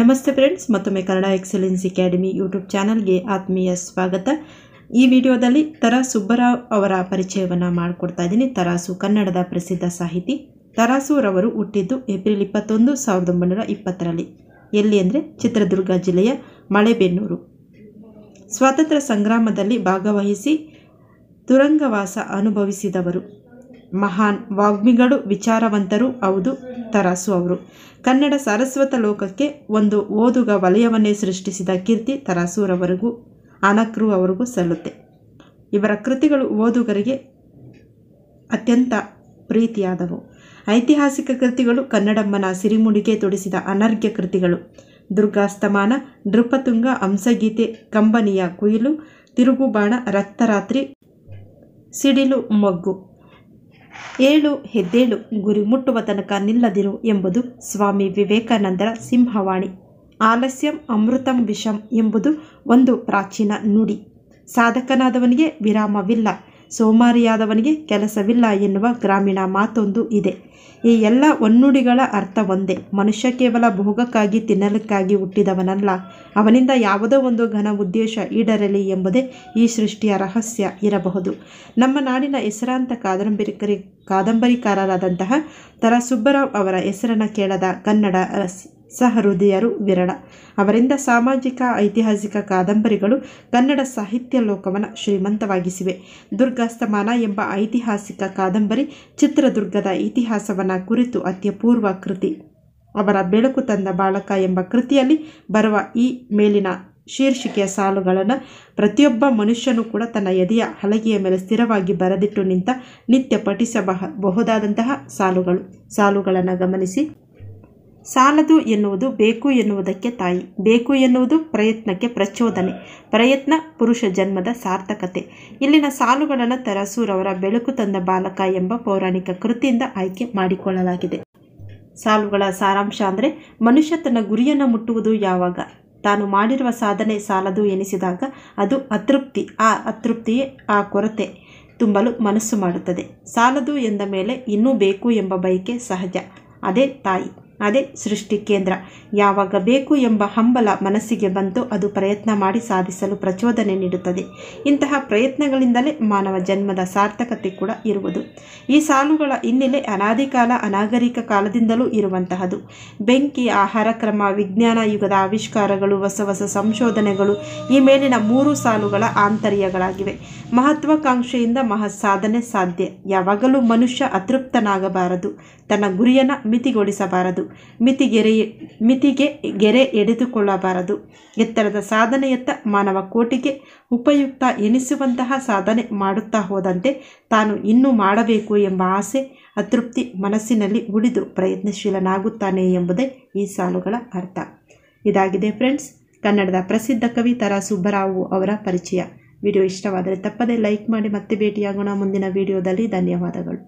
ನಮಸ್ತೆ ಫ್ರೆಂಡ್ಸ್ ಮತ್ತೊಮ್ಮೆ Kannada excellence academy YouTube ಚಾನಲ್ಗೆ ಆತ್ಮೀಯ ಸ್ವಾಗತ ಈ ವಿಡಿಯೋದಲ್ಲಿ ತರಾಸು ಸುಬ್ಬರಾವ್ ಅವರ ಪರಿಚಯವನ್ನು ಮಾಡಿಕೊಡ್ತಾ ಇದ್ದೀನಿ ತರಾಸು ಕನ್ನಡದ ಪ್ರಸಿದ್ಧ ಸಾಹಿತಿ ತರಾಸುರವರು ಹುಟ್ಟಿದ್ದು ಏಪ್ರಿಲ್ ಇಪ್ಪತ್ತೊಂದು ಸಾವಿರದ ಒಂಬೈನೂರ ಇಪ್ಪತ್ತರಲ್ಲಿ ಎಲ್ಲಿ ಅಂದರೆ ಚಿತ್ರದುರ್ಗ ಜಿಲ್ಲೆಯ ಮಳೆಬೆನ್ನೂರು ಸ್ವಾತಂತ್ರ್ಯ ಸಂಗ್ರಾಮದಲ್ಲಿ ಭಾಗವಹಿಸಿ ತುರಂಗವಾಸ ಅನುಭವಿಸಿದವರು ಮಹಾನ್ ವಾಗ್ಮಿಗಳು ವಿಚಾರವಂತರು ಹೌದು ತರಾಸು ಅವರು ಕನ್ನಡ ಸಾರಸ್ವತ ಲೋಕಕ್ಕೆ ಒಂದು ಓದುಗ ವಲಯವನ್ನೇ ಸೃಷ್ಟಿಸಿದ ಕೀರ್ತಿ ತರಾಸೂರವರೆಗೂ ಅನಕ್ರು ಅವರಿಗೂ ಸಲ್ಲುತ್ತೆ ಇವರ ಕೃತಿಗಳು ಓದುಗರಿಗೆ ಅತ್ಯಂತ ಪ್ರೀತಿಯಾದವು ಐತಿಹಾಸಿಕ ಕೃತಿಗಳು ಕನ್ನಡಮ್ಮನ ಸಿರಿಮುಡಿಗೆ ತೊಡಿಸಿದ ಅನರ್ಘ್ಯ ಕೃತಿಗಳು ದುರ್ಗಾಸ್ತಮಾನ ನೃಪತುಂಗ ಹಂಸಗೀತೆ ಕಂಬನಿಯ ಕುಯಿಲು ತಿರುಗುಬಾಣ ರಕ್ತರಾತ್ರಿ ಸಿಡಿಲು ಮೊಗ್ಗು ಏಳು ಹೆದ್ದೇಳು ಗುರಿ ಮುಟ್ಟುವ ತನಕ ನಿಲ್ಲದಿರು ಎಂಬುದು ಸ್ವಾಮಿ ವಿವೇಕಾನಂದರ ಸಿಂಹವಾಣಿ ಆಲಸ್ಯಂ ಅಮೃತಂ ವಿಷಂ ಎಂಬುದು ಒಂದು ಪ್ರಾಚೀನ ನುಡಿ ಸಾಧಕನಾದವನಿಗೆ ವಿರಾಮವಿಲ್ಲ ಸೋಮಾರಿಯಾದವನಿಗೆ ಕೆಲಸವಿಲ್ಲ ಎನ್ನುವ ಗ್ರಾಮೀಣ ಮಾತೊಂದು ಇದೆ ಈ ಎಲ್ಲ ಒನ್ನುಡಿಗಳ ಅರ್ಥ ಒಂದೇ ಮನುಷ್ಯ ಕೇವಲ ಭೋಗಕ್ಕಾಗಿ ತಿನ್ನಲಿಕ್ಕಾಗಿ ಹುಟ್ಟಿದವನಲ್ಲ ಅವನಿಂದ ಯಾವುದೋ ಒಂದು ಘನ ಉದ್ದೇಶ ಈಡರಲಿ ಎಂಬುದೇ ಈ ಸೃಷ್ಟಿಯ ರಹಸ್ಯ ಇರಬಹುದು ನಮ್ಮ ನಾಡಿನ ಹೆಸರಾಂತ ಕಾದಂಬರಿಕರಿ ಕಾದಂಬರಿಕಾರರಾದಂತಹ ತರ ಸುಬ್ಬರಾವ್ ಅವರ ಹೆಸರನ್ನು ಕೇಳದ ಕನ್ನಡ ಸಹೃದಯರು ವಿರಳ ಅವರಿಂದ ಸಾಮಾಜಿಕ ಐತಿಹಾಸಿಕ ಕಾದಂಬರಿಗಳು ಕನ್ನಡ ಸಾಹಿತ್ಯ ಲೋಕವನ್ನು ಶ್ರೀಮಂತವಾಗಿಸಿವೆ ದುರ್ಗಾಸ್ತಮಾನ ಎಂಬ ಐತಿಹಾಸಿಕ ಕಾದಂಬರಿ ಚಿತ್ರದುರ್ಗದ ಇತಿಹಾಸವನ್ನು ಕುರಿತು ಅತ್ಯಪೂರ್ವ ಕೃತಿ ಅವರ ಬೆಳಕು ತಂದ ಬಾಲಕ ಎಂಬ ಕೃತಿಯಲ್ಲಿ ಬರುವ ಈ ಮೇಲಿನ ಶೀರ್ಷಿಕೆಯ ಸಾಲುಗಳನ್ನು ಪ್ರತಿಯೊಬ್ಬ ಮನುಷ್ಯನೂ ಕೂಡ ತನ್ನ ಎದೆಯ ಹಲಗೆಯ ಮೇಲೆ ಸ್ಥಿರವಾಗಿ ಬರೆದಿಟ್ಟು ನಿಂತ ನಿತ್ಯ ಪಠಿಸಬಹಬಹುದಾದಂತಹ ಸಾಲುಗಳು ಸಾಲುಗಳನ್ನು ಗಮನಿಸಿ ಸಾಲದು ಎನ್ನುವುದು ಬೇಕು ಎನ್ನುವುದಕ್ಕೆ ತಾಯಿ ಬೇಕು ಎನ್ನುವುದು ಪ್ರಯತ್ನಕ್ಕೆ ಪ್ರಚೋದನೆ ಪ್ರಯತ್ನ ಪುರುಷ ಜನ್ಮದ ಸಾರ್ಥಕತೆ ಇಲ್ಲಿನ ಸಾಲುಗಳನ್ನು ತರಸೂರವರ ಬೆಳಕು ತಂದ ಬಾಲಕ ಎಂಬ ಪೌರಾಣಿಕ ಕೃತಿಯಿಂದ ಆಯ್ಕೆ ಮಾಡಿಕೊಳ್ಳಲಾಗಿದೆ ಸಾಲುಗಳ ಸಾರಾಂಶ ಅಂದರೆ ಮನುಷ್ಯ ತನ್ನ ಗುರಿಯನ್ನು ಮುಟ್ಟುವುದು ಯಾವಾಗ ತಾನು ಮಾಡಿರುವ ಸಾಧನೆ ಸಾಲದು ಎನಿಸಿದಾಗ ಅದು ಅತೃಪ್ತಿ ಆ ಅತೃಪ್ತಿಯೇ ಆ ಕೊರತೆ ತುಂಬಲು ಮನಸ್ಸು ಮಾಡುತ್ತದೆ ಸಾಲದು ಎಂದ ಮೇಲೆ ಇನ್ನೂ ಬೇಕು ಎಂಬ ಬಯಕೆ ಸಹಜ ಅದೇ ತಾಯಿ ಅದೇ ಸೃಷ್ಟಿ ಕೇಂದ್ರ ಯಾವಾಗ ಬೇಕು ಎಂಬ ಹಂಬಲ ಮನಸ್ಸಿಗೆ ಬಂತು ಅದು ಪ್ರಯತ್ನ ಮಾಡಿ ಸಾಧಿಸಲು ಪ್ರಚೋದನೆ ನೀಡುತ್ತದೆ ಇಂತಹ ಪ್ರಯತ್ನಗಳಿಂದಲೇ ಮಾನವ ಜನ್ಮದ ಸಾರ್ಥಕತೆ ಕೂಡ ಇರುವುದು ಈ ಸಾಲುಗಳ ಹಿನ್ನೆಲೆ ಅನಾದಿ ಕಾಲ ಅನಾಗರಿಕ ಕಾಲದಿಂದಲೂ ಇರುವಂತಹದು ಬೆಂಕಿ ಆಹಾರ ಕ್ರಮ ವಿಜ್ಞಾನ ಯುಗದ ಆವಿಷ್ಕಾರಗಳು ಹೊಸ ಹೊಸ ಸಂಶೋಧನೆಗಳು ಈ ಮೇಲಿನ ಮೂರು ಸಾಲುಗಳ ಆಂತರ್ಯಗಳಾಗಿವೆ ಮಹತ್ವಾಕಾಂಕ್ಷೆಯಿಂದ ಮಹತ್ ಸಾಧನೆ ಸಾಧ್ಯ ಯಾವಾಗಲೂ ಮನುಷ್ಯ ಅತೃಪ್ತನಾಗಬಾರದು ತನ್ನ ಗುರಿಯನ್ನು ಮಿತಿಗೊಳಿಸಬಾರದು ಮಿತಿಗೆರೆ ಮಿತಿಗೆ ಗೆರೆ ಎಡೆದುಕೊಳ್ಳಬಾರದು ಎತ್ತರದ ಸಾಧನೆಯತ್ತ ಮಾನವ ಕೋಟಿಗೆ ಉಪಯುಕ್ತ ಎನಿಸುವಂತಹ ಸಾಧನೆ ಮಾಡುತ್ತಾ ಹೋದಂತೆ ತಾನು ಇನ್ನೂ ಮಾಡಬೇಕು ಎಂಬ ಆಸೆ ಅತೃಪ್ತಿ ಮನಸ್ಸಿನಲ್ಲಿ ಉಳಿದು ಪ್ರಯತ್ನಶೀಲನಾಗುತ್ತಾನೆ ಎಂಬುದೇ ಈ ಸಾಲುಗಳ ಅರ್ಥ ಇದಾಗಿದೆ ಫ್ರೆಂಡ್ಸ್ ಕನ್ನಡದ ಪ್ರಸಿದ್ಧ ಕವಿ ತರ ಸುಬ್ಬರಾವು ಅವರ ಪರಿಚಯ ವಿಡಿಯೋ ಇಷ್ಟವಾದರೆ ತಪ್ಪದೇ ಲೈಕ್ ಮಾಡಿ ಮತ್ತೆ ಭೇಟಿಯಾಗೋಣ ಮುಂದಿನ ವಿಡಿಯೋದಲ್ಲಿ ಧನ್ಯವಾದಗಳು